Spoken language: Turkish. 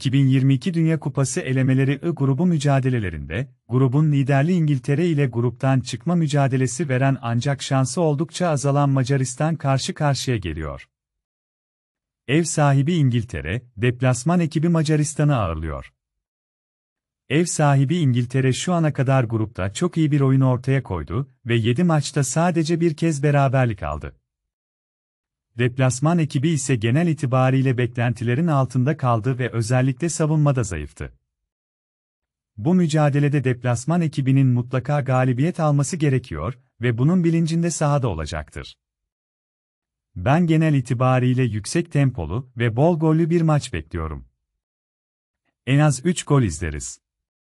2022 Dünya Kupası elemeleri I grubu mücadelelerinde, grubun liderli İngiltere ile gruptan çıkma mücadelesi veren ancak şansı oldukça azalan Macaristan karşı karşıya geliyor. Ev sahibi İngiltere, deplasman ekibi Macaristan'ı ağırlıyor. Ev sahibi İngiltere şu ana kadar grupta çok iyi bir oyun ortaya koydu ve 7 maçta sadece bir kez beraberlik aldı. Deplasman ekibi ise genel itibariyle beklentilerin altında kaldı ve özellikle savunmada zayıftı. Bu mücadelede deplasman ekibinin mutlaka galibiyet alması gerekiyor ve bunun bilincinde sahada olacaktır. Ben genel itibariyle yüksek tempolu ve bol gollü bir maç bekliyorum. En az 3 gol izleriz.